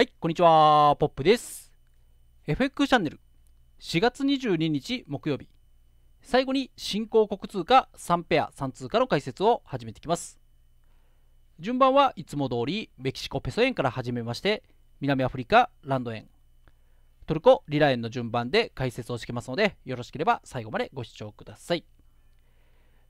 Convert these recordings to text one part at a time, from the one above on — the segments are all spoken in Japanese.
はい、こんにちは、ポップです。FX チャンネル、4月22日木曜日、最後に新興国通貨3ペア3通貨の解説を始めていきます。順番はいつも通り、メキシコペソ円から始めまして、南アフリカランド円、トルコリラ円の順番で解説をしてきますので、よろしければ最後までご視聴ください。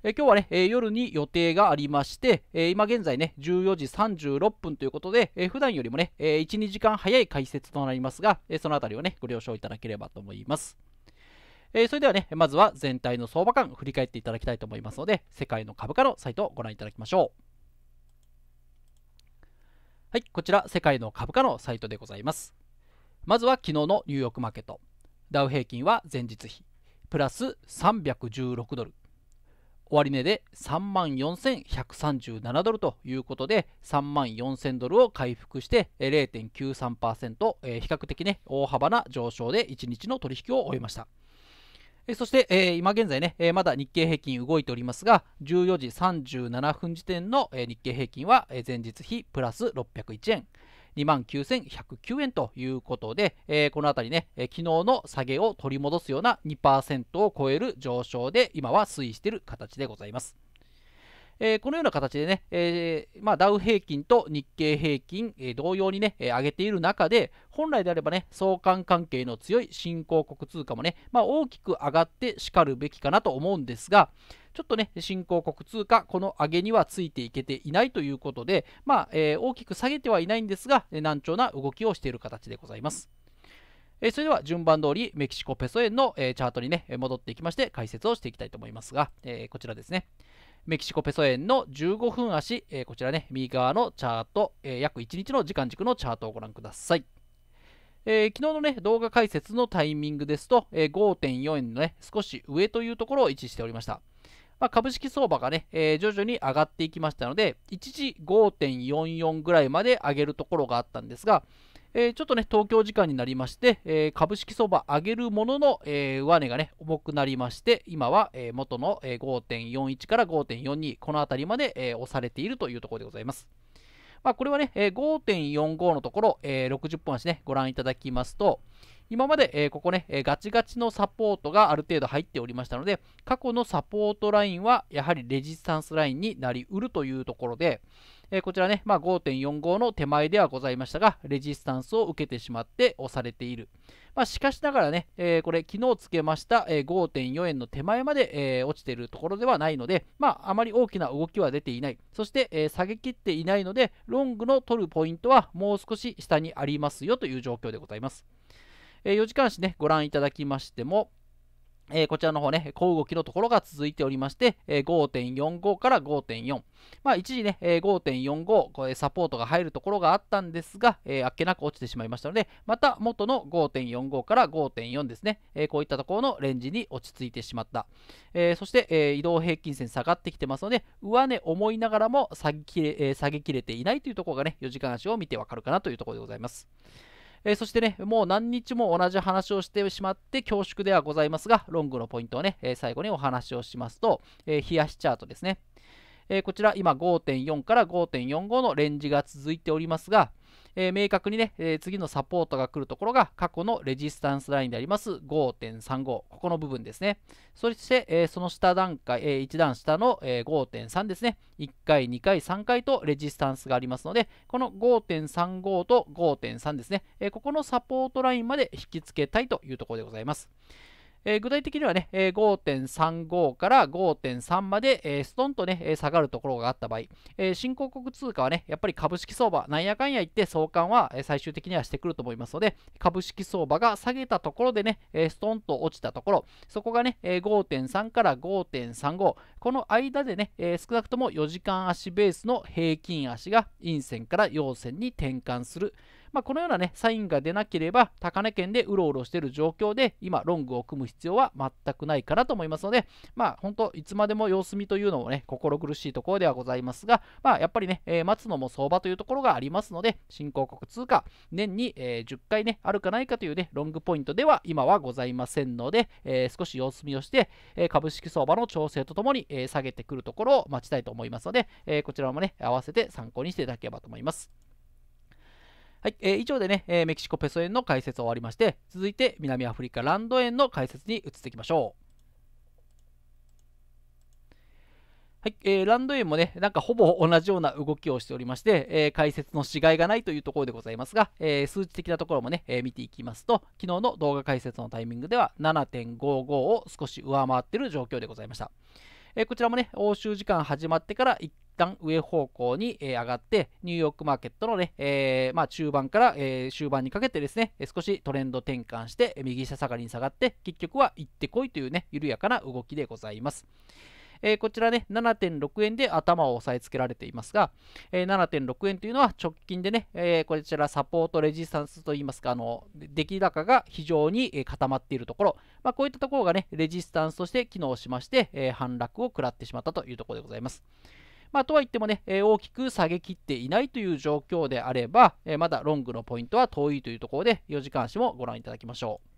え今日はね、え夜に予定がありまして、え今現在ね、14時36分ということで、え普段よりもね、え1、2時間早い解説となりますが、えそのあたりをね、ご了承いただければと思います。えそれではね、まずは全体の相場感、振り返っていただきたいと思いますので、世界の株価のサイトをご覧いただきましょう。はい、こちら、世界の株価のサイトでございます。まずは昨日のニューヨークマーケット。ダウ平均は前日比、プラス316ドル。終値で34,137ドルということで34,000ドルを回復して0.93%、ー、比較的ね大幅な上昇で1日の取引を終えました。そして、今現在ね、まだ日経平均動いておりますが、14時37分時点の、日経平均は、前日比プラス601円。2万9109円ということで、えー、このあたりね、えー、昨日の下げを取り戻すような2%を超える上昇で今は推移している形でございます。えー、このような形でね、えー、まあ、ダウ平均と日経平均、えー、同様にね、え上げている中で、本来であればね、相関関係の強い新興国通貨もね、まあ、大きく上がってしかるべきかなと思うんですが、ちょっとね、新興国通貨、この上げにはついていけていないということで、まあ、えー、大きく下げてはいないんですが、難聴な動きをしている形でございます。えそれでは順番通りメキシコペソ円の、えチャートにね戻っていきまして解説をしていきたいと思いますが、えこちらですねメキシコペソ円の15分足、えこちらね右側のチャート、え約1日の時間軸のチャートをご覧ください、えー、昨日のね動画解説のタイミングですと、え5.4円のね少し上というところを位置しておりましたまあ、株式相場がね、えー、徐々に上がっていきましたので、一時5.44ぐらいまで上げるところがあったんですが、えー、ちょっとね、東京時間になりまして、えー、株式相場上げるものの、えー、上値がね、重くなりまして、今は、え元の、5.41から5.42、この辺りまで、え押されているというところでございます。まあ、これはね、5.45のところ、え60本足ね、ご覧いただきますと、今まで、えー、ここね、えー、ガチガチのサポートがある程度入っておりましたので、過去のサポートラインはやはりレジスタンスラインになりうるというところで、えこちらね、まあ、5.45の手前ではございましたが、レジスタンスを受けてしまって押されている。まあ、しかしながらね、えこれ、昨日つけました、え5.4円の手前まで、え落ちているところではないので、まあ、あまり大きな動きは出ていない。そして、え下げきっていないので、ロングの取るポイントはもう少し下にありますよという状況でございます。えー、4時間足ね、ご覧いただきましても、えー、こちらの方ね、小動きのところが続いておりまして、えー、5.45から5.4。まあ、一時ね、えー、5.45、これサポートが入るところがあったんですが、えー、あっけなく落ちてしまいましたので、また元の5.45から5.4ですね、えー、こういったところのレンジに落ち着いてしまった。えー、そして、えー、移動平均線下がってきてますので、上値思いながらも下げきれ、えー、げきれていないというところがね、4時間足を見てわかるかなというところでございます。えー、そしてね、もう何日も同じ話をしてしまって恐縮ではございますが、ロングのポイントをね、えー、最後にお話をしますと、えー、冷やしチャートですね。えこちら今5.4から5.45のレンジが続いておりますが、えー、明確にね、えー、次のサポートが来るところが過去のレジスタンスラインであります5.35ここの部分ですねそして、えー、その下段階、えー、1段下の、えー、5.3ですね1回2回3回とレジスタンスがありますのでこの5.35と5.3ですね、えー、ここのサポートラインまで引き付けたいというところでございますえー、具体的にはね、5.35から5.3まで、えー、ストンとね、下がるところがあった場合、え新興国通貨はね、やっぱり株式相場、なんやかんや言って相関は、最終的にはしてくると思いますので、株式相場が下げたところでね、ストンと落ちたところ、そこがね、5.3から5.35、この間でね、少なくとも4時間足ベースの平均足が陰線から陽線に転換する。まあ、このような、ね、サインが出なければ高値圏でうろうろしている状況で今ロングを組む必要は全くないかなと思いますので、まあ、本当いつまでも様子見というのも、ね、心苦しいところではございますが、まあ、やっぱりね、えー、待つのも相場というところがありますので新興国通貨年に、えー、10回、ね、あるかないかという、ね、ロングポイントでは今はございませんので、えー、少し様子見をして、え株式相場の調整とともに、え下げてくるところを待ちたいと思いますので、えこちらもね合わせて参考にしていただければと思います。はい、えー、以上でね、えー、メキシコペソ円の解説終わりまして、続いて南アフリカランド円の解説に移っていきましょう。はい、えー、ランド円もね、なんかほぼ同じような動きをしておりまして、えー、解説のしがいがないというところでございますが、えー、数値的なところもね、えー、見ていきますと、昨日の動画解説のタイミングでは7.55を少し上回っている状況でございました。えこちらもね、欧州時間始まってから一旦上方向に、え上がって、ニューヨークマーケットのね、えー、まあ、中盤から、えー、終盤にかけてですね、少しトレンド転換して、右下下がりに下がって、結局は行ってこいというね、緩やかな動きでございます。えー、こちらね、7.6円で頭を押さえつけられていますが、えー、7.6円というのは直近でね、えー、こちらサポートレジスタンスといいますか、あの、出来高が非常に固まっているところ、まあ、こういったところがね、レジスタンスとして機能しまして、え反落を食らってしまったというところでございます。まあ、とはいってもね、大きく下げきっていないという状況であれば、まだロングのポイントは遠いというところで、4時間足もご覧いただきましょう。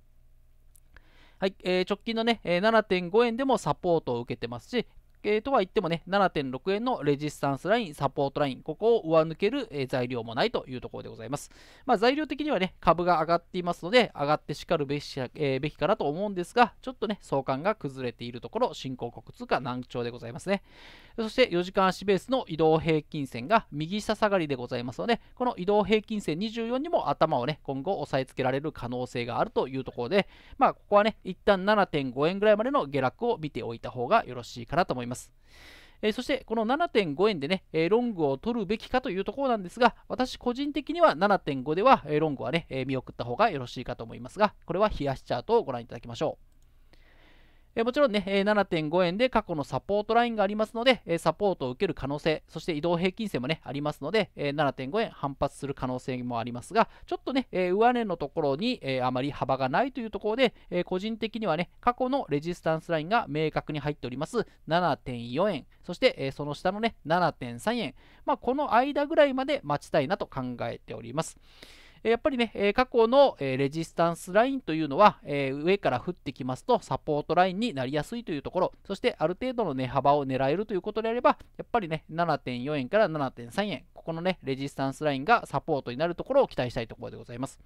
はい、えー、直近のね、7.5円でもサポートを受けてますし、えー、とは言ってもね、7.6円のレジスタンスライン、サポートライン、ここを上抜ける、えー、材料もないというところでございます。まあ、材料的にはね、株が上がっていますので、上がってしかるべき,、えー、べきかなと思うんですが、ちょっとね、相関が崩れているところ、新興国通貨難聴でございますね。そして4時間足ベースの移動平均線が右下下がりでございますので、この移動平均線24にも頭をね、今後押さえつけられる可能性があるというところで、まあ、ここはね、一旦7.5円ぐらいまでの下落を見ておいた方がよろしいかなと思います。えそしてこの7.5円でね、えロングを取るべきかというところなんですが、私個人的には7.5では、えロングはね、え見送った方がよろしいかと思いますが、これは冷やしチャートをご覧いただきましょう。もちろんね、7.5円で過去のサポートラインがありますので、サポートを受ける可能性、そして移動平均線もね、ありますので、7.5円反発する可能性もありますが、ちょっとね、上値のところにあまり幅がないというところで、個人的にはね、過去のレジスタンスラインが明確に入っております、7.4円、そしてその下のね、7.3円、まあ、この間ぐらいまで待ちたいなと考えております。やっぱりね、過去のレジスタンスラインというのは、上から降ってきますとサポートラインになりやすいというところ、そしてある程度の値幅を狙えるということであれば、やっぱりね、7.4円から7.3円、ここのね、レジスタンスラインがサポートになるところを期待したいところでございます。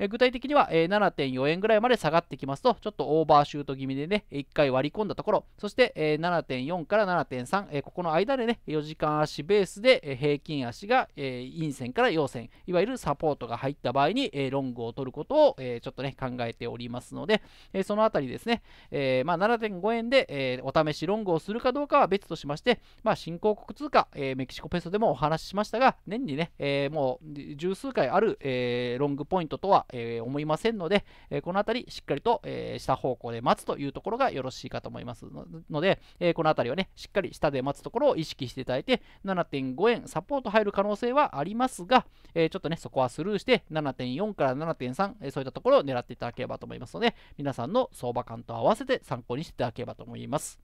え具体的には、え7.4円ぐらいまで下がってきますと、ちょっとオーバーシュート気味でね、1回割り込んだところ、そして、え7.4から7.3、えここの間でね、4時間足ベースで、え平均足が、え陰線から陽線、いわゆるサポートが入った場合に、えロングを取ることを、えちょっとね、考えておりますので、えそのあたりですね、えまあ、7.5円で、えお試しロングをするかどうかは別としまして、まあ、新興国通貨、えメキシコペソでもお話ししましたが、年にね、えもう十数回ある、えロングポイントとはえー、思いませんので、えー、この辺りしっかりと、えー、下方向で待つというところがよろしいかと思いますので、えこの辺りはね、しっかり下で待つところを意識していただいて、7.5円サポート入る可能性はありますが、えちょっとね、そこはスルーして、7.4から7.3、えそういったところを狙っていただければと思いますので、皆さんの相場感と合わせて参考にしていただければと思います。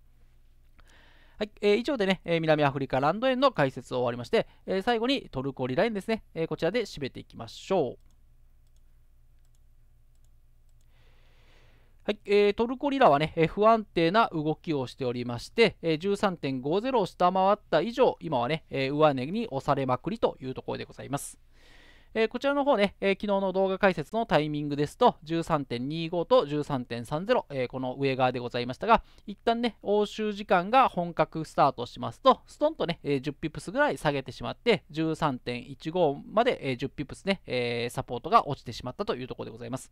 はい、えー、以上でね、えー、南アフリカランド園の解説を終わりまして、えー、最後にトルコリラインですね、えこちらで締めていきましょう。はい、えー、トルコリラはね、えー、不安定な動きをしておりまして、えー、13.50を下回った以上、今はね、えー、上値に押されまくりというところでございます。えー、こちらの方ね、えー、昨日の動画解説のタイミングですと、13.25と13.30、えー、この上側でございましたが、一旦ね、欧州時間が本格スタートしますと、ストンとね、え10ピプスぐらい下げてしまって、13.15まで、え10ピプスね、えサポートが落ちてしまったというところでございます。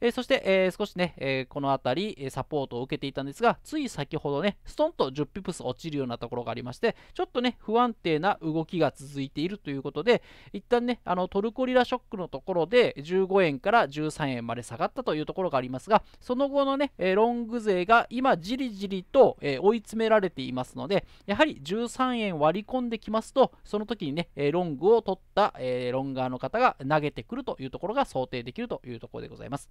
えー、そして、えー、少しね、えー、この辺り、サポートを受けていたんですが、つい先ほどね、ストンと10ピプス落ちるようなところがありまして、ちょっとね、不安定な動きが続いているということで、一旦ね、あのトルコリラショックのところで15円から13円まで下がったというところがありますが、その後のね、ロング勢が今、じりじりと、追い詰められていますので、やはり13円割り込んできますと、その時にね、ロングを取った、ロンガーの方が投げてくるというところが想定できるというところでございます。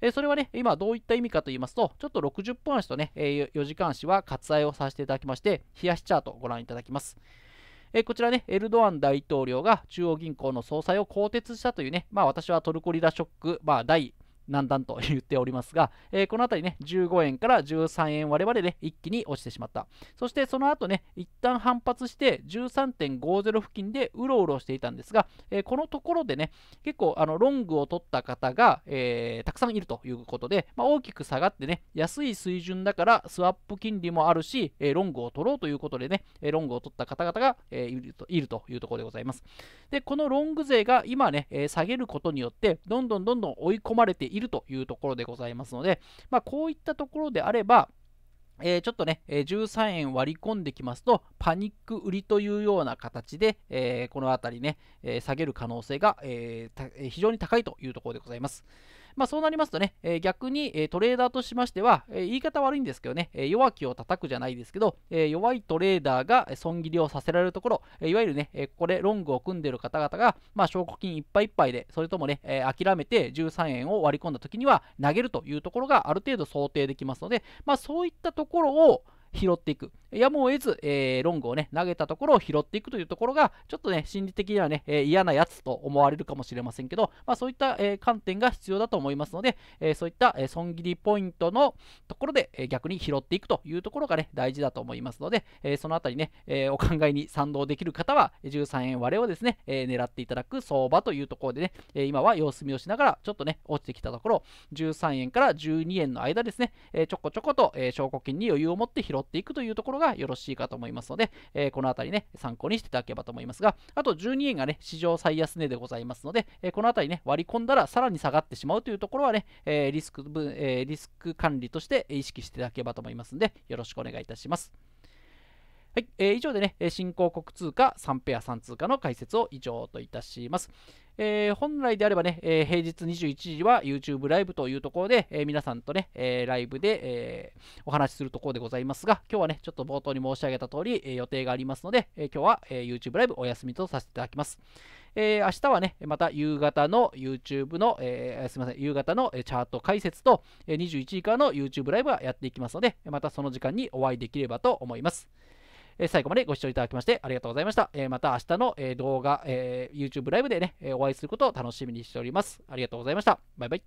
えそれはね、今どういった意味かと言いますと、ちょっと60分足とね、え4時間足は割愛をさせていただきまして、冷やしチャートをご覧いただきます。えこちらね、エルドアン大統領が中央銀行の総裁を更迭したというね、まあ私はトルコリラショック、まあ第だ段と言っておりますが、えー、このあたりね、15円から13円割れまでね、一気に落ちてしまった。そしてその後ね、一旦反発して13.50付近でうろうろしていたんですが、えー、このところでね、結構あのロングを取った方が、えー、たくさんいるということで、まあ、大きく下がってね、安い水準だからスワップ金利もあるし、えロングを取ろうということでね、ロングを取った方々が、えいるといるというところでございます。で、このロング勢が今ね、下げることによって、どんどんどんどん追い込まれていいるというところでございますので、まあ、こういったところであれば、えー、ちょっとね、えー、13円割り込んできますと、パニック売りというような形で、えー、この辺りね、え下げる可能性が、え非常に高いというところでございます。まあ、そうなりますとね、え逆に、えトレーダーとしましては、え言い方悪いんですけどね、え弱気を叩くじゃないですけど、え弱いトレーダーが損切りをさせられるところ、えいわゆるね、えここでロングを組んでる方々が、まあ、証拠金いっぱいいっぱいで、それともね、え諦めて13円を割り込んだ時には投げるというところがある程度想定できますので、まあ、そういったところを、拾っていく。やむを得ず、えー、ロングをね、投げたところを拾っていくというところが、ちょっとね、心理的にはね、えー、嫌なやつと思われるかもしれませんけど、まあ、そういった、えー、観点が必要だと思いますので、えそういった、え損切りポイントのところで、え逆に拾っていくというところがね、大事だと思いますので、えそのあたりね、えお考えに賛同できる方は、13円割れをですね、え狙っていただく相場というところでね、え今は様子見をしながら、ちょっとね、落ちてきたところ、13円から12円の間ですね、えちょこちょこと、え証拠金に余裕を持って拾ってっていくというところがよろしいかと思いますので、えー、このあたりね、参考にしていただければと思いますが、あと12円がね、史上最安値でございますので、えー、このあたりね、割り込んだらさらに下がってしまうというところはね、えリスク分、えリスク管理として意識していただければと思いますので、よろしくお願いいたします。はい、えー、以上でね、新興国通貨3ペア3通貨の解説を以上といたします。えー、本来であればね、えー、平日21時は YouTube ライブというところで、えー、皆さんとね、えライブで、えお話しするところでございますが、今日はね、ちょっと冒頭に申し上げた通り、え予定がありますので、え今日は、え YouTube ライブお休みとさせていただきます。え明日はね、また夕方の YouTube の、えすみません、夕方のチャート解説と、え21時からの YouTube ライブはやっていきますので、またその時間にお会いできればと思います。え最後までご視聴いただきましてありがとうございました。えまた明日の、え動画、え YouTube ライブでね、えお会いすることを楽しみにしております。ありがとうございました。バイバイ。